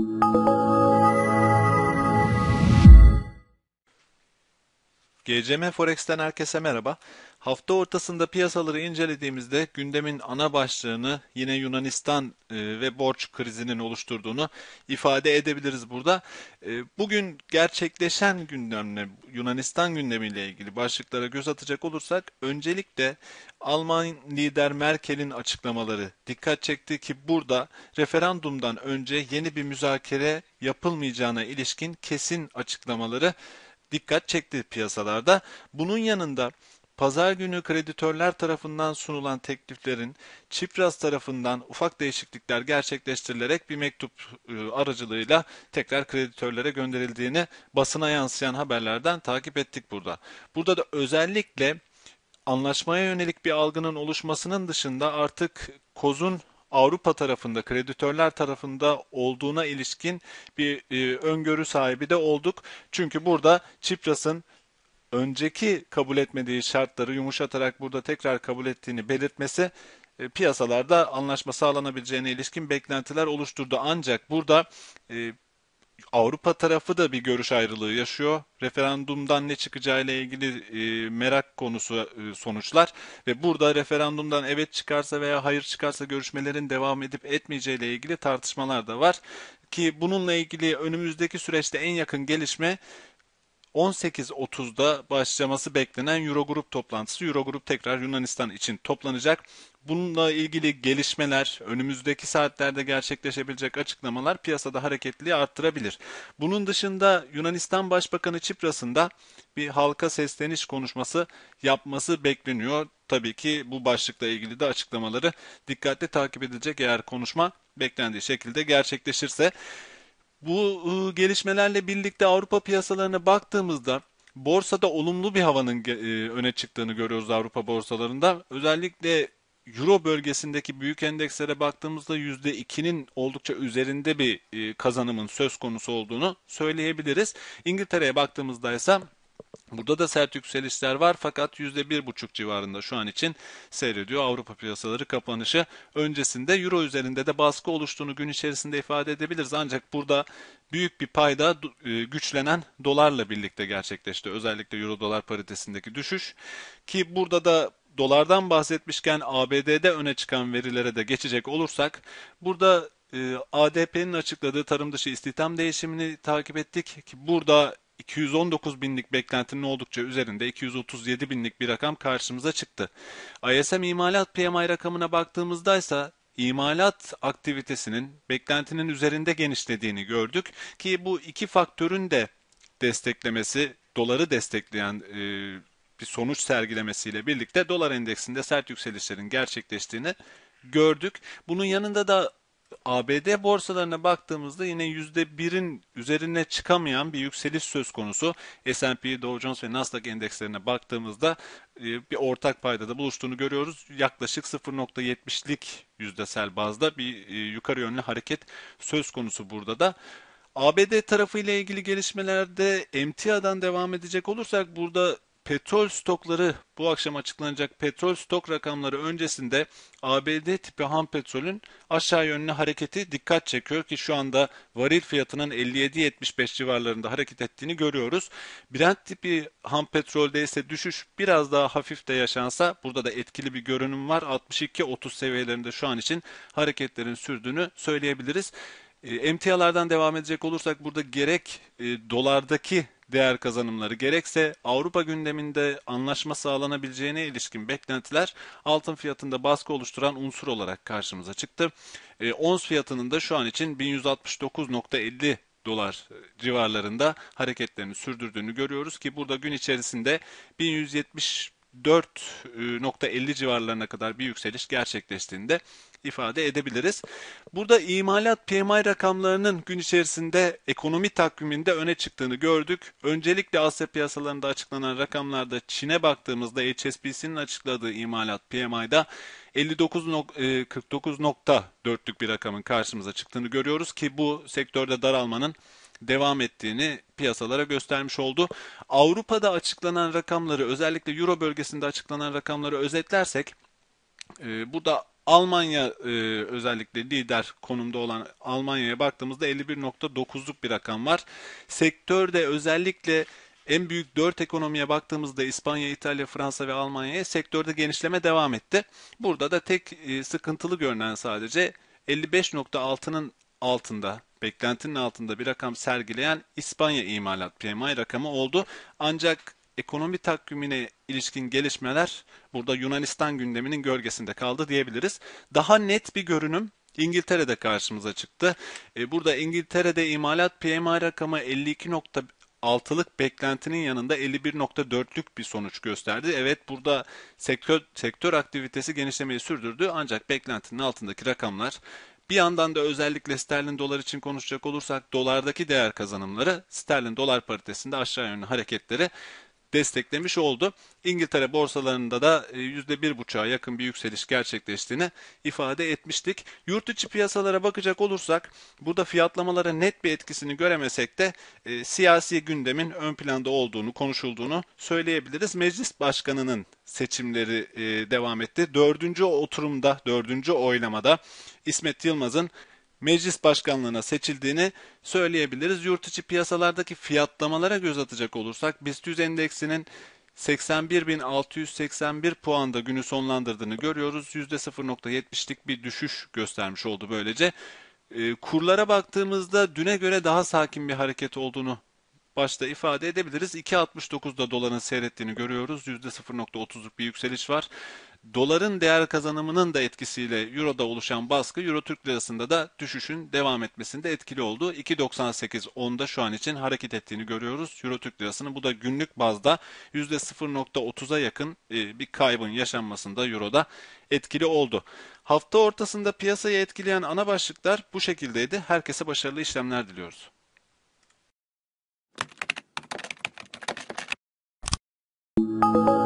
嗯。GCM Forex'ten herkese merhaba. Hafta ortasında piyasaları incelediğimizde gündemin ana başlığını yine Yunanistan e, ve borç krizinin oluşturduğunu ifade edebiliriz burada. E, bugün gerçekleşen gündemle Yunanistan gündemiyle ilgili başlıklara göz atacak olursak öncelikle Alman lider Merkel'in açıklamaları dikkat çekti ki burada referandumdan önce yeni bir müzakere yapılmayacağına ilişkin kesin açıklamaları dikkat çekti piyasalarda. Bunun yanında pazar günü kreditörler tarafından sunulan tekliflerin Çipras tarafından ufak değişiklikler gerçekleştirilerek bir mektup e, aracılığıyla tekrar kreditörlere gönderildiğini basına yansıyan haberlerden takip ettik burada. Burada da özellikle anlaşmaya yönelik bir algının oluşmasının dışında artık kozun Avrupa tarafında, kreditörler tarafında olduğuna ilişkin bir e, öngörü sahibi de olduk. Çünkü burada Çipras'ın önceki kabul etmediği şartları yumuşatarak burada tekrar kabul ettiğini belirtmesi e, piyasalarda anlaşma sağlanabileceğine ilişkin beklentiler oluşturdu. Ancak burada e, Avrupa tarafı da bir görüş ayrılığı yaşıyor. Referandumdan ne çıkacağı ile ilgili e, merak konusu e, sonuçlar ve burada referandumdan evet çıkarsa veya hayır çıkarsa görüşmelerin devam edip etmeyeceği ile ilgili tartışmalar da var ki bununla ilgili önümüzdeki süreçte en yakın gelişme 18.30'da başlaması beklenen Eurogrup toplantısı. Eurogrup tekrar Yunanistan için toplanacak. Bununla ilgili gelişmeler, önümüzdeki saatlerde gerçekleşebilecek açıklamalar piyasada hareketliliği arttırabilir. Bunun dışında Yunanistan Başbakanı Çipras'ın da bir halka sesleniş konuşması yapması bekleniyor. Tabii ki bu başlıkla ilgili de açıklamaları dikkatle takip edilecek eğer konuşma beklendiği şekilde gerçekleşirse. Bu ıı, gelişmelerle birlikte Avrupa piyasalarına baktığımızda borsada olumlu bir havanın ıı, öne çıktığını görüyoruz Avrupa borsalarında. Özellikle Euro bölgesindeki büyük endekslere baktığımızda %2'nin oldukça üzerinde bir ıı, kazanımın söz konusu olduğunu söyleyebiliriz. İngiltere'ye baktığımızda ise Burada da sert yükselişler var fakat %1,5 civarında şu an için seyrediyor Avrupa piyasaları kapanışı. Öncesinde Euro üzerinde de baskı oluştuğunu gün içerisinde ifade edebiliriz. Ancak burada büyük bir payda e, güçlenen dolarla birlikte gerçekleşti. Özellikle Euro dolar paritesindeki düşüş ki burada da dolardan bahsetmişken ABD'de öne çıkan verilere de geçecek olursak burada e, ADP'nin açıkladığı tarım dışı istihdam değişimini takip ettik ki burada 219 binlik beklentinin oldukça üzerinde 237 binlik bir rakam karşımıza çıktı. ISM imalat PMI rakamına baktığımızda ise imalat aktivitesinin beklentinin üzerinde genişlediğini gördük ki bu iki faktörün de desteklemesi doları destekleyen e, bir sonuç sergilemesiyle birlikte dolar endeksinde sert yükselişlerin gerçekleştiğini gördük. Bunun yanında da ABD borsalarına baktığımızda yine %1'in üzerine çıkamayan bir yükseliş söz konusu. S&P, Dow Jones ve Nasdaq endekslerine baktığımızda e, bir ortak paydada buluştuğunu görüyoruz. Yaklaşık 0.70'lik yüzdesel bazda bir e, yukarı yönlü hareket söz konusu burada da. ABD tarafı ile ilgili gelişmelerde emtiadan devam edecek olursak burada petrol stokları bu akşam açıklanacak petrol stok rakamları öncesinde ABD tipi ham petrolün aşağı yönlü hareketi dikkat çekiyor ki şu anda varil fiyatının 57-75 civarlarında hareket ettiğini görüyoruz. Brent tipi ham petrolde ise düşüş biraz daha hafif de yaşansa burada da etkili bir görünüm var. 62-30 seviyelerinde şu an için hareketlerin sürdüğünü söyleyebiliriz. E, emtialardan devam edecek olursak burada gerek e, dolardaki değer kazanımları gerekse Avrupa gündeminde anlaşma sağlanabileceğine ilişkin beklentiler altın fiyatında baskı oluşturan unsur olarak karşımıza çıktı. E, ons fiyatının da şu an için 1169.50 dolar e, civarlarında hareketlerini sürdürdüğünü görüyoruz ki burada gün içerisinde 1174.50 e, civarlarına kadar bir yükseliş gerçekleştiğinde ifade edebiliriz. Burada imalat PMI rakamlarının gün içerisinde ekonomi takviminde öne çıktığını gördük. Öncelikle Asya piyasalarında açıklanan rakamlarda Çin'e baktığımızda HSBC'nin açıkladığı imalat PMI'da 59.49.4'lük e, bir rakamın karşımıza çıktığını görüyoruz ki bu sektörde daralmanın devam ettiğini piyasalara göstermiş oldu. Avrupa'da açıklanan rakamları özellikle Euro bölgesinde açıklanan rakamları özetlersek e, burada Almanya e, özellikle lider konumda olan Almanya'ya baktığımızda 51.9'luk bir rakam var. Sektörde özellikle en büyük 4 ekonomiye baktığımızda İspanya, İtalya, Fransa ve Almanya'ya sektörde genişleme devam etti. Burada da tek e, sıkıntılı görünen sadece 55.6'nın altında beklentinin altında bir rakam sergileyen İspanya imalat PMI rakamı oldu. Ancak ekonomi takvimine ilişkin gelişmeler burada Yunanistan gündeminin gölgesinde kaldı diyebiliriz. Daha net bir görünüm İngiltere'de karşımıza çıktı. E, burada İngiltere'de imalat PMI rakamı 52. beklentinin yanında 51.4'lük bir sonuç gösterdi. Evet burada sektör, sektör aktivitesi genişlemeyi sürdürdü ancak beklentinin altındaki rakamlar bir yandan da özellikle sterlin dolar için konuşacak olursak dolardaki değer kazanımları sterlin dolar paritesinde aşağı yönlü hareketleri desteklemiş oldu. İngiltere borsalarında da %1,5'a e, yakın bir yükseliş gerçekleştiğini ifade etmiştik. Yurt içi piyasalara bakacak olursak burada fiyatlamalara net bir etkisini göremesek de e, siyasi gündemin ön planda olduğunu, konuşulduğunu söyleyebiliriz. Meclis Başkanı'nın seçimleri e, devam etti. Dördüncü oturumda, dördüncü oylamada İsmet Yılmaz'ın meclis başkanlığına seçildiğini söyleyebiliriz. Yurt içi piyasalardaki fiyatlamalara göz atacak olursak BIST 100 endeksinin 81.681 puanda günü sonlandırdığını görüyoruz. %0.70'lik bir düşüş göstermiş oldu böylece. Ee, kurlara baktığımızda düne göre daha sakin bir hareket olduğunu başta ifade edebiliriz. 2.69'da doların seyrettiğini görüyoruz. %0.30'luk bir yükseliş var doların değer kazanımının da etkisiyle Euro'da oluşan baskı Euro Türk Lirası'nda da düşüşün devam etmesinde etkili oldu. 2.98 2.98.10'da şu an için hareket ettiğini görüyoruz. Euro Türk Lirası'nın bu da günlük bazda %0.30'a yakın e, bir kaybın yaşanmasında Euro'da etkili oldu. Hafta ortasında piyasayı etkileyen ana başlıklar bu şekildeydi. Herkese başarılı işlemler diliyoruz. Thank you